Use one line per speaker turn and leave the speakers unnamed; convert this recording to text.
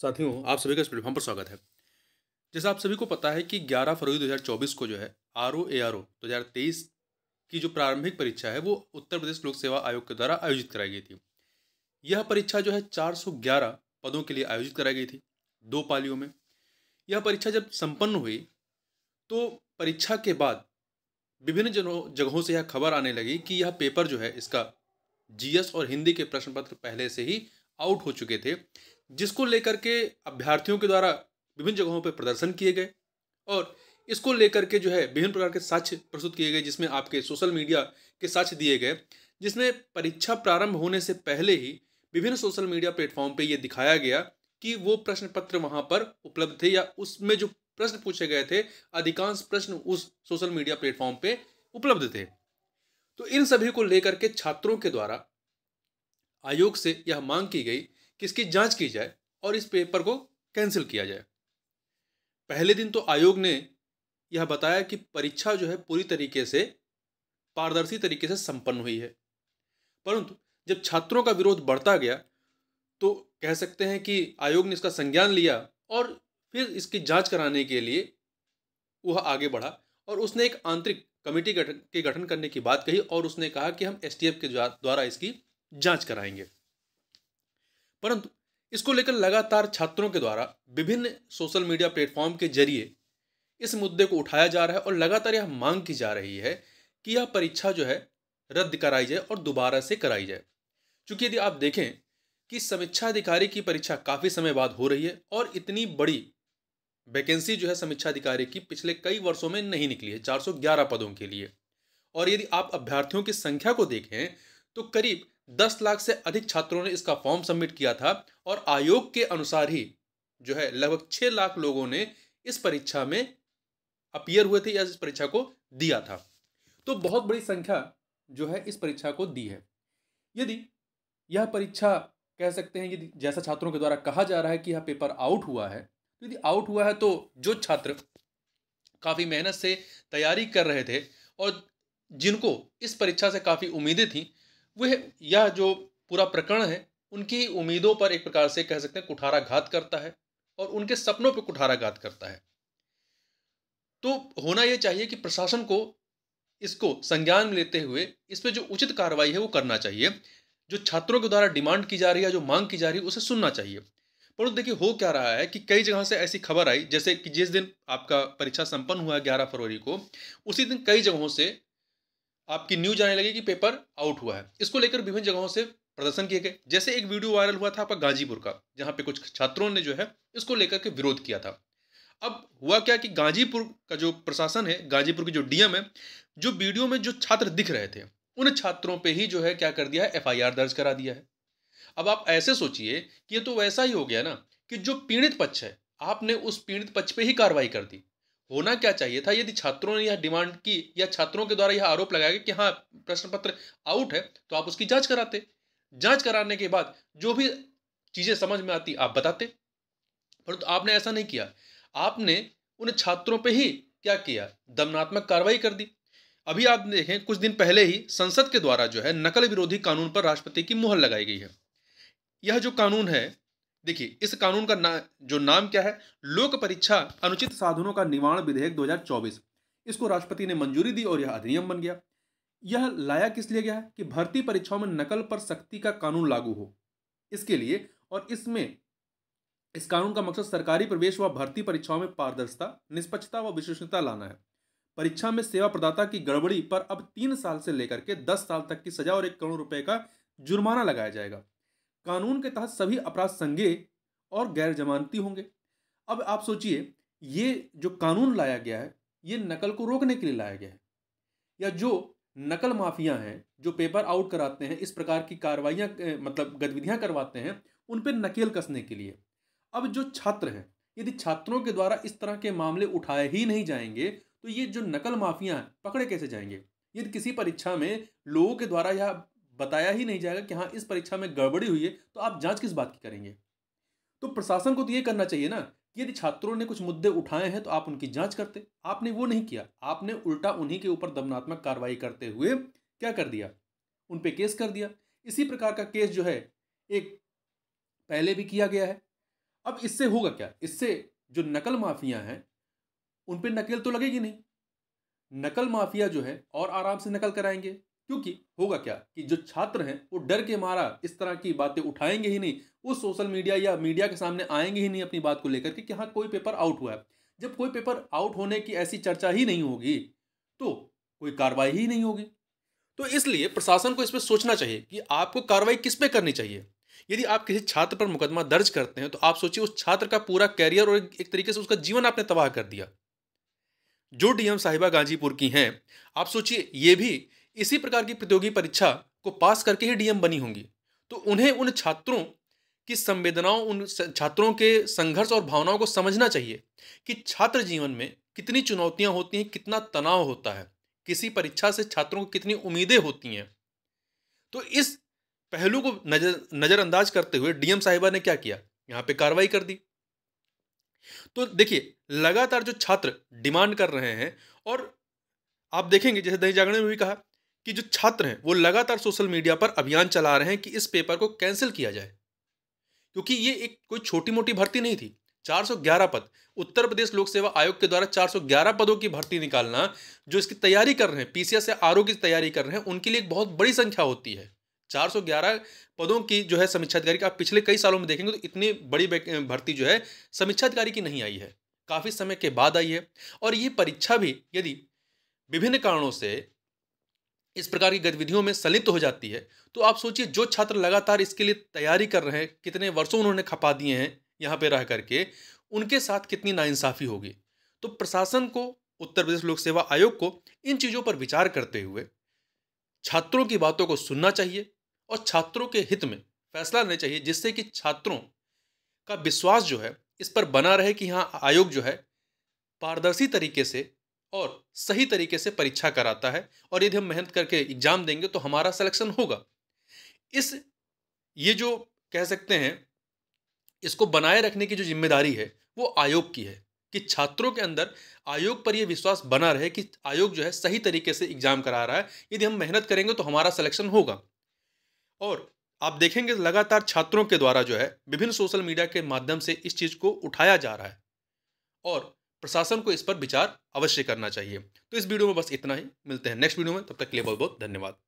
साथियों आप सभी का इस प्लेटफॉर्म पर स्वागत है जैसा आप सभी को पता है कि 11 फरवरी 2024 को जो है R O A R O दो हज़ार तेईस की जो प्रारंभिक परीक्षा है वो उत्तर प्रदेश लोक सेवा आयोग के द्वारा आयोजित कराई गई थी यह परीक्षा जो है 411 पदों के लिए आयोजित कराई गई थी दो पालियों में यह परीक्षा जब संपन्न हुई तो परीक्षा के बाद विभिन्न जनों जगहों से यह खबर आने लगी कि यह पेपर जो है इसका जीएस और हिंदी के प्रश्न पत्र पहले से ही आउट हो चुके थे जिसको लेकर के अभ्यर्थियों के द्वारा विभिन्न जगहों पर प्रदर्शन किए गए और इसको लेकर के जो है विभिन्न प्रकार के साक्ष्य प्रस्तुत किए गए जिसमें आपके सोशल मीडिया के साक्ष्य दिए गए जिसमें परीक्षा प्रारंभ होने से पहले ही विभिन्न सोशल मीडिया प्लेटफॉर्म पे ये दिखाया गया कि वो प्रश्न पत्र वहाँ पर उपलब्ध थे या उसमें जो प्रश्न पूछे गए थे अधिकांश प्रश्न उस सोशल मीडिया प्लेटफॉर्म पे उपलब्ध थे तो इन सभी को लेकर के छात्रों के द्वारा आयोग से यह मांग की गई कि इसकी जांच की जाए और इस पेपर को कैंसिल किया जाए पहले दिन तो आयोग ने यह बताया कि परीक्षा जो है पूरी तरीके से पारदर्शी तरीके से संपन्न हुई है परंतु जब छात्रों का विरोध बढ़ता गया तो कह सकते हैं कि आयोग ने इसका संज्ञान लिया और फिर इसकी जांच कराने के लिए वह आगे बढ़ा और उसने एक आंतरिक कमेटी के गठन करने की बात कही और उसने कहा कि हम एस के द्वारा इसकी जांच कराएंगे परंतु इसको लेकर लगातार छात्रों के द्वारा विभिन्न सोशल मीडिया प्लेटफॉर्म के जरिए इस मुद्दे को उठाया जा रहा है और लगातार यह मांग की जा रही है कि यह परीक्षा जो है रद्द कराई जाए और दोबारा से कराई जाए क्योंकि यदि आप देखें कि समीक्षा अधिकारी की परीक्षा काफ़ी समय बाद हो रही है और इतनी बड़ी वैकेंसी जो है समीक्षा अधिकारी की पिछले कई वर्षों में नहीं निकली है 411 पदों के लिए और यदि आप अभ्यर्थियों की संख्या को देखें तो करीब दस लाख से अधिक छात्रों ने इसका फॉर्म सबमिट किया था और आयोग के अनुसार ही जो है लगभग छः लाख लोगों ने इस परीक्षा में अपियर हुए थे या इस परीक्षा को दिया था तो बहुत बड़ी संख्या जो है इस परीक्षा को दी है यदि यह परीक्षा कह सकते हैं यदि जैसा छात्रों के द्वारा कहा जा रहा है कि यह पेपर आउट हुआ है तो यदि आउट हुआ है तो जो छात्र काफ़ी मेहनत से तैयारी कर रहे थे और जिनको इस परीक्षा से काफ़ी उम्मीदें थीं वह यह जो पूरा प्रकरण है उनकी उम्मीदों पर एक प्रकार से कह सकते हैं कुठाराघात करता है और उनके सपनों पर कुठाराघात करता है तो होना यह चाहिए कि प्रशासन को इसको संज्ञान में लेते हुए इस पर जो उचित कार्रवाई है वो करना चाहिए जो छात्रों के द्वारा डिमांड की जा रही है जो मांग की जा रही है उसे सुनना चाहिए परंतु देखिए हो क्या रहा है कि कई जगह से ऐसी खबर आई जैसे कि जिस दिन आपका परीक्षा संपन्न हुआ ग्यारह फरवरी को उसी दिन कई जगहों से आपकी न्यूज आने लगी कि पेपर आउट हुआ है इसको लेकर विभिन्न जगहों से प्रदर्शन किए गए जैसे एक वीडियो वायरल हुआ था आपका गाजीपुर का जहाँ पे कुछ छात्रों ने जो है इसको लेकर के विरोध किया था अब हुआ क्या कि गाजीपुर का जो प्रशासन है गाजीपुर की जो डीएम है जो वीडियो में जो छात्र दिख रहे थे उन छात्रों पे ही जो है क्या कर दिया है एफ दर्ज करा दिया है अब आप ऐसे सोचिए कि ये तो वैसा ही हो गया ना कि जो पीड़ित पक्ष है आपने उस पीड़ित पक्ष पे ही कार्रवाई कर दी होना क्या चाहिए था यदि छात्रों ने यह डिमांड की या छात्रों के द्वारा यह आरोप लगाया गया कि हाँ प्रश्न पत्र आउट है तो आप उसकी जांच कराते जांच कराने के बाद जो भी चीज़ें समझ में आती आप बताते पर तो आपने ऐसा नहीं किया आपने उन छात्रों पे ही क्या किया दमनात्मक कार्रवाई कर दी अभी आप देखें कुछ दिन पहले ही संसद के द्वारा जो है नकल विरोधी कानून पर राष्ट्रपति की मुहर लगाई गई है यह जो कानून है देखिए इस कानून का ना जो नाम क्या है लोक परीक्षा अनुचित साधनों का निवारण विधेयक 2024 इसको राष्ट्रपति ने मंजूरी दी और यह अधिनियम बन गया यह लाया किस लिए गया है कि भर्ती परीक्षाओं में नकल पर सख्ती का कानून लागू हो इसके लिए और इसमें इस कानून का मकसद सरकारी प्रवेश व भर्ती परीक्षाओं में पारदर्शिता निष्पक्षता व विशेषता लाना है परीक्षा में सेवा प्रदाता की गड़बड़ी पर अब तीन साल से लेकर के दस साल तक की सजा और एक करोड़ रुपए का जुर्माना लगाया जाएगा कानून के तहत सभी अपराध संज्ञे और गैर जमानती होंगे अब आप सोचिए ये जो कानून लाया गया है ये नकल को रोकने के लिए लाया गया है या जो नकल माफिया हैं जो पेपर आउट कराते हैं इस प्रकार की कार्रवाइयाँ मतलब गतिविधियाँ करवाते हैं उन पर नकेल कसने के लिए अब जो छात्र हैं यदि छात्रों के द्वारा इस तरह के मामले उठाए ही नहीं जाएंगे तो ये जो नकल माफिया हैं पकड़े कैसे जाएंगे यदि किसी परीक्षा में लोगों के द्वारा या बताया ही नहीं जाएगा कि हाँ इस परीक्षा में गड़बड़ी हुई है तो आप जांच किस बात की करेंगे तो प्रशासन को तो ये करना चाहिए ना कि यदि छात्रों ने कुछ मुद्दे उठाए हैं तो आप उनकी जांच करते आपने वो नहीं किया आपने उल्टा उन्हीं के ऊपर दमनात्मक कार्रवाई करते हुए क्या कर दिया उन पर केस कर दिया इसी प्रकार का केस जो है एक पहले भी किया गया है अब इससे होगा क्या इससे जो नकल माफिया हैं उन पर नकेल तो लगेगी नहीं नकल माफिया जो है और आराम से नकल कराएंगे क्योंकि होगा क्या कि जो छात्र हैं वो डर के मारा इस तरह की बातें उठाएंगे ही नहीं वो सोशल मीडिया या मीडिया के सामने आएंगे ही नहीं अपनी बात को लेकर के कि हाँ कोई पेपर आउट हुआ है जब कोई पेपर आउट होने की ऐसी चर्चा ही नहीं होगी तो कोई कार्रवाई ही नहीं होगी तो इसलिए प्रशासन को इस पर सोचना चाहिए कि आपको कार्रवाई किस पे करनी चाहिए यदि आप किसी छात्र पर मुकदमा दर्ज करते हैं तो आप सोचिए उस छात्र का पूरा कैरियर और एक तरीके से उसका जीवन आपने तबाह कर दिया जो डीएम साहिबा गाजीपुर की हैं आप सोचिए ये भी इसी प्रकार की प्रतियोगी परीक्षा को पास करके ही डीएम बनी होंगी तो उन्हें उन छात्रों की संवेदनाओं उन छात्रों के संघर्ष और भावनाओं को समझना चाहिए कि छात्र जीवन में कितनी चुनौतियां होती हैं कितना तनाव होता है किसी परीक्षा से छात्रों को कितनी उम्मीदें होती हैं तो इस पहलू को नजर नज़रअंदाज करते हुए डीएम साहिबा ने क्या किया यहाँ पे कार्रवाई कर दी तो देखिए लगातार जो छात्र डिमांड कर रहे हैं और आप देखेंगे जैसे दैनिक जागरण में भी कहा कि जो छात्र हैं वो लगातार सोशल मीडिया पर अभियान चला रहे हैं कि इस पेपर को कैंसिल किया जाए क्योंकि ये एक कोई छोटी मोटी भर्ती नहीं थी 411 पद उत्तर प्रदेश लोक सेवा आयोग के द्वारा 411 पदों की भर्ती निकालना जो इसकी तैयारी कर रहे हैं पीसीएस या आर की तैयारी कर रहे हैं उनके लिए एक बहुत बड़ी संख्या होती है 411 पदों की जो है समीक्षाधिकारी आप पिछले कई सालों में देखेंगे तो इतनी बड़ी भर्ती जो है समीक्षाधिकारी की नहीं आई है काफ़ी समय के बाद आई है और ये परीक्षा भी यदि विभिन्न कारणों से इस प्रकार की गतिविधियों में संलिप्त हो जाती है तो आप सोचिए जो छात्र लगातार इसके लिए तैयारी कर रहे हैं कितने वर्षों उन्होंने खपा दिए हैं यहाँ पे रह करके उनके साथ कितनी नाइंसाफ़ी होगी तो प्रशासन को उत्तर प्रदेश लोक सेवा आयोग को इन चीज़ों पर विचार करते हुए छात्रों की बातों को सुनना चाहिए और छात्रों के हित में फैसला लेना चाहिए जिससे कि छात्रों का विश्वास जो है इस पर बना रहे कि हाँ आयोग जो है पारदर्शी तरीके से और सही तरीके से परीक्षा कराता है और यदि हम मेहनत करके एग्ज़ाम देंगे तो हमारा सिलेक्शन होगा इस ये जो कह सकते हैं इसको बनाए रखने की जो जिम्मेदारी है वो आयोग की है कि छात्रों के अंदर आयोग पर यह विश्वास बना रहे कि आयोग जो है सही तरीके से एग्ज़ाम करा रहा है यदि हम मेहनत करेंगे तो हमारा सिलेक्शन होगा और आप देखेंगे लगातार छात्रों के द्वारा जो है विभिन्न सोशल मीडिया के माध्यम से इस चीज़ को उठाया जा रहा है और प्रशासन को इस पर विचार अवश्य करना चाहिए तो इस वीडियो में बस इतना ही मिलते हैं नेक्स्ट वीडियो में तब तक के लिए बहुत बहुत धन्यवाद